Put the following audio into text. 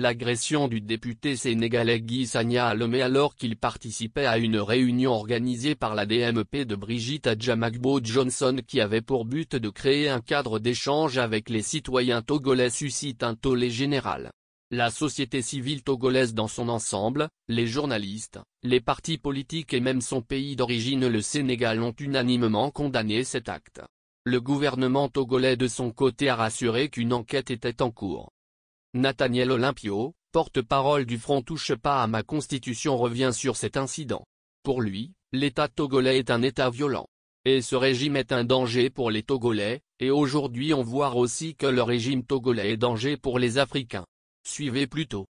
L'agression du député sénégalais Guy Sanya Alomé alors qu'il participait à une réunion organisée par la DMP de Brigitte Adjamagbo Johnson qui avait pour but de créer un cadre d'échange avec les citoyens togolais suscite un tollé général. La société civile togolaise dans son ensemble, les journalistes, les partis politiques et même son pays d'origine le Sénégal ont unanimement condamné cet acte. Le gouvernement togolais de son côté a rassuré qu'une enquête était en cours. Nathaniel Olympio, porte-parole du Front Touche pas à ma constitution revient sur cet incident. Pour lui, l'État togolais est un État violent. Et ce régime est un danger pour les Togolais, et aujourd'hui on voit aussi que le régime togolais est danger pour les Africains. Suivez plutôt.